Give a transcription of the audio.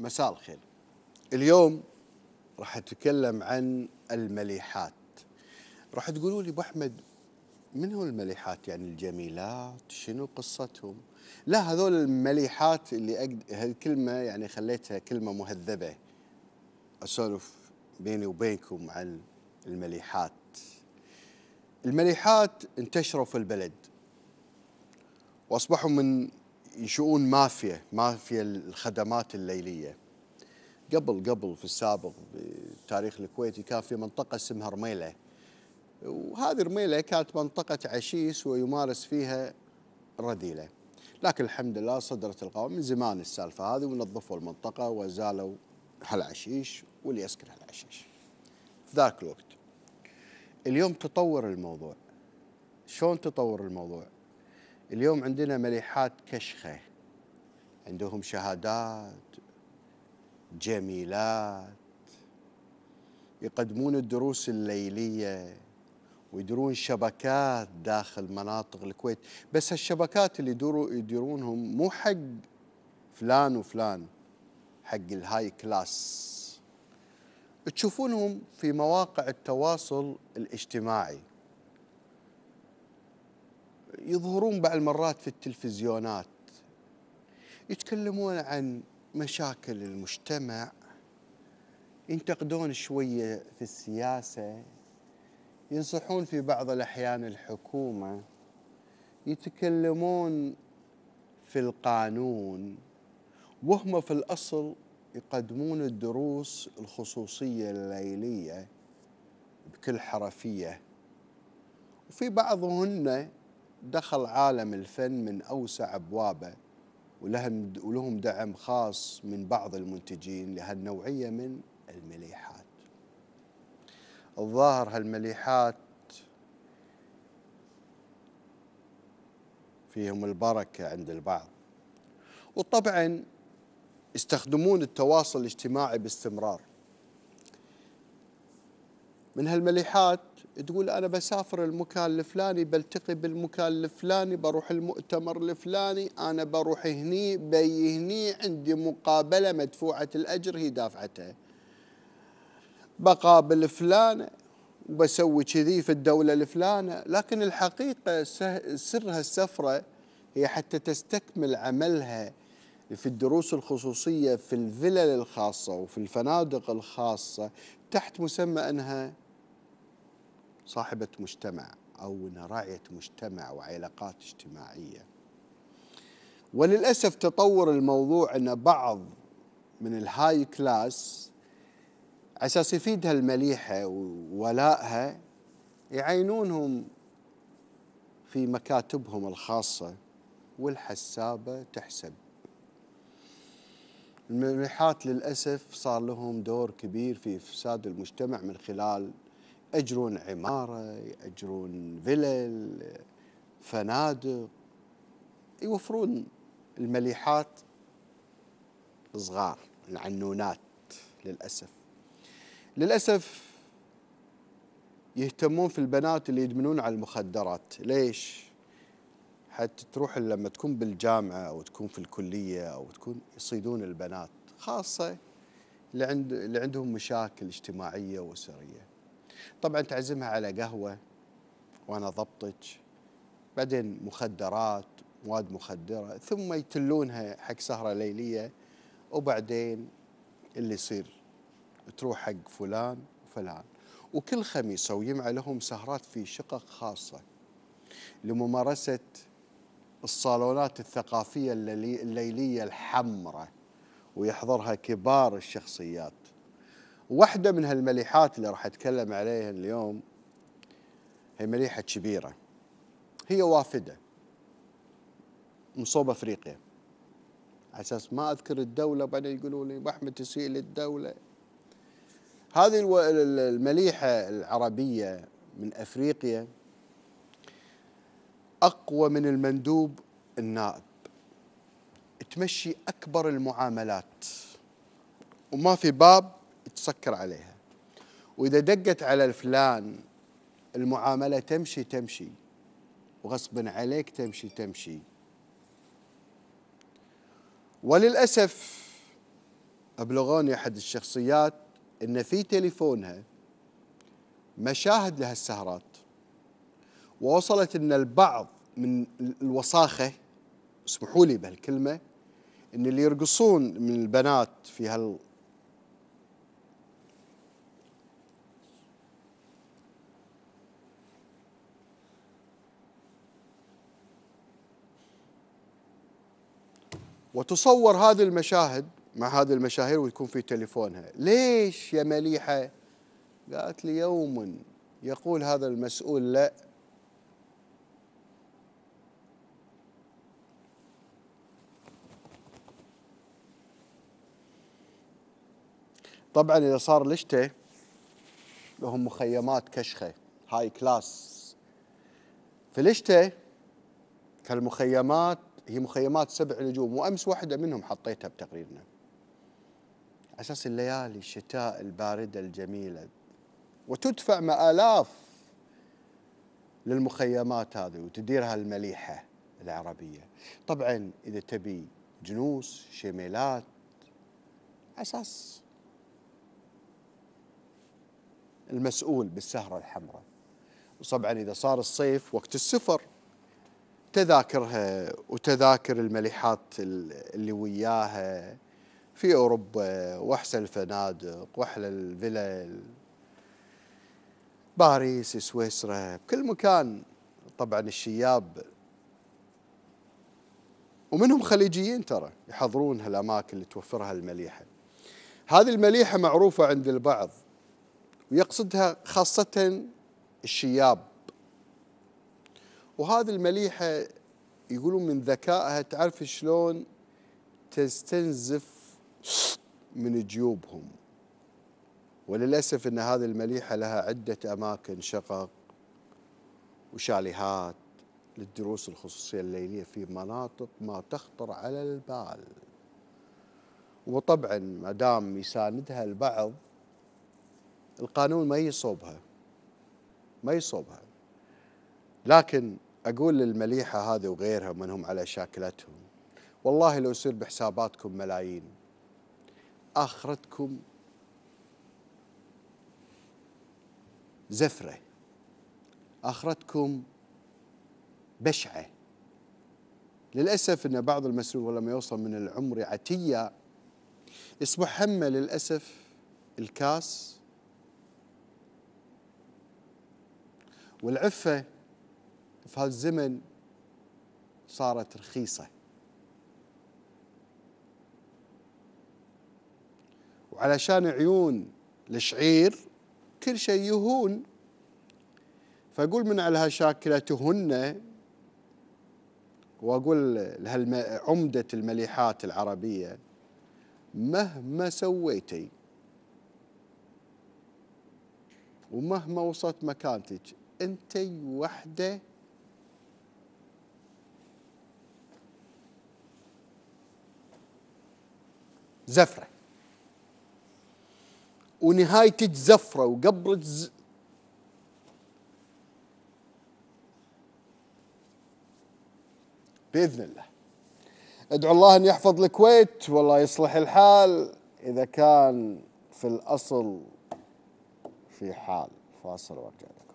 مساء الخير اليوم راح اتكلم عن المليحات راح تقولوا لي ابو احمد من هو المليحات يعني الجميلات شنو قصتهم لا هذول المليحات اللي أقد... هالكلمه يعني خليتها كلمه مهذبه اسولف بيني وبينكم عن المليحات المليحات انتشروا في البلد واصبحوا من ينشؤون مافيا مافيا الخدمات الليليه قبل قبل في السابق بالتاريخ الكويتي كان في منطقه اسمها رميله وهذه رميله كانت منطقه عشيس ويمارس فيها رذيله لكن الحمد لله صدرت القوانين من زمان السالفه هذه ونظفوا المنطقه وزالوا هالعشيش واللي يسكن هالعشيش في ذاك الوقت اليوم تطور الموضوع شلون تطور الموضوع اليوم عندنا مليحات كشخه عندهم شهادات جميلات يقدمون الدروس الليليه ويديرون شبكات داخل مناطق الكويت بس هالشبكات اللي يديرونهم مو حق فلان وفلان حق الهاي كلاس تشوفونهم في مواقع التواصل الاجتماعي يظهرون بعض المرات في التلفزيونات يتكلمون عن مشاكل المجتمع ينتقدون شوية في السياسة ينصحون في بعض الأحيان الحكومة يتكلمون في القانون وهم في الأصل يقدمون الدروس الخصوصية الليلية بكل حرفية وفي بعضهن دخل عالم الفن من أوسع أبوابه ولهم ولهم دعم خاص من بعض المنتجين لهالنوعية من المليحات الظاهر هالمليحات فيهم البركة عند البعض وطبعا يستخدمون التواصل الاجتماعي باستمرار من هالمليحات تقول انا بسافر المكان الفلاني بلتقي بالمكان الفلاني بروح المؤتمر الفلاني انا بروح هني بي هني عندي مقابله مدفوعه الاجر هي دافعتها بقابل فلانه وبسوي كذي في الدوله الفلانه لكن الحقيقه سر هالسفره هي حتى تستكمل عملها في الدروس الخصوصية في الفلل الخاصة وفي الفنادق الخاصة تحت مسمى أنها صاحبة مجتمع أو أنها راعية مجتمع وعلاقات اجتماعية وللأسف تطور الموضوع أن بعض من الهاي كلاس أساس يفيدها المليحة وولائها يعينونهم في مكاتبهم الخاصة والحسابة تحسب الملمحات للأسف صار لهم دور كبير في إفساد المجتمع من خلال يأجرون عمارة يأجرون فلل فنادق يوفرون المليحات صغار العنونات للأسف للأسف يهتمون في البنات اللي يدمنون على المخدرات ليش؟ حتى تروح لما تكون بالجامعه او تكون في الكليه او تكون يصيدون البنات خاصه اللي, عند اللي عندهم مشاكل اجتماعيه واسريه. طبعا تعزمها على قهوه وانا ضبطك بعدين مخدرات مواد مخدره ثم يتلونها حق سهره ليليه وبعدين اللي يصير تروح حق فلان وفلان وكل خميس ويمع لهم سهرات في شقق خاصه لممارسه الصالونات الثقافية الليلية الحمراء ويحضرها كبار الشخصيات واحدة من هالمليحات اللي راح أتكلم عليها اليوم هي مليحة كبيرة هي وافدة من صوب أفريقيا على أساس ما أذكر الدولة بعدين يقولوا لي أبو أحمد تسيء للدولة هذه المليحة العربية من أفريقيا أقوى من المندوب النائب تمشي أكبر المعاملات وما في باب تسكر عليها وإذا دقت على الفلان المعاملة تمشي تمشي وغصبا عليك تمشي تمشي وللأسف أبلغوني أحد الشخصيات أن في تليفونها مشاهد لهالسهرات ووصلت ان البعض من الوساخه اسمحوا لي بهالكلمه ان اللي يرقصون من البنات في هال وتصور هذه المشاهد مع هذه المشاهير ويكون في تليفونها ليش يا مليحة قالت لي يوم يقول هذا المسؤول لا طبعا اذا صار الشتاء لهم مخيمات كشخه هاي كلاس في الشتاء فالمخيمات هي مخيمات سبع نجوم وامس واحده منهم حطيتها بتقريرنا اساس الليالي الشتاء البارده الجميله وتدفع مآلاف للمخيمات هذه وتديرها المليحه العربيه طبعا اذا تبي جنوس شميلات اساس المسؤول بالسهرة الحمراء وطبعا إذا صار الصيف وقت السفر تذاكرها وتذاكر المليحات اللي وياها في أوروبا وأحسن الفنادق وأحلى الفلل باريس سويسرا بكل مكان طبعا الشياب ومنهم خليجيين ترى يحضرون هالأماكن اللي توفرها المليحة هذه المليحة معروفة عند البعض ويقصدها خاصة الشياب وهذه المليحة يقولون من ذكائها تعرف شلون تستنزف من جيوبهم وللأسف أن هذه المليحة لها عدة أماكن شقق وشاليهات للدروس الخصوصية الليلية في مناطق ما تخطر على البال وطبعا ما دام يساندها البعض القانون ما يصوبها ما يصوبها لكن أقول للمليحة هذه وغيرها منهم على شاكلتهم والله لو يصير بحساباتكم ملايين آخرتكم زفرة آخرتكم بشعة للأسف أن بعض المسلمين لما يوصل من العمر عتية يصبح همه للأسف الكاس والعفة في هالزمن صارت رخيصة وعلشان عيون الشعير كل شيء يهون فأقول من على شاكلتهن وأقول عمدة المليحات العربية مهما سويتي ومهما وصلت مكانتك انت وحده زفره ونهايتك زفره وقبرك ز... باذن الله ادعو الله ان يحفظ الكويت والله يصلح الحال اذا كان في الاصل في حال فاصل وارجع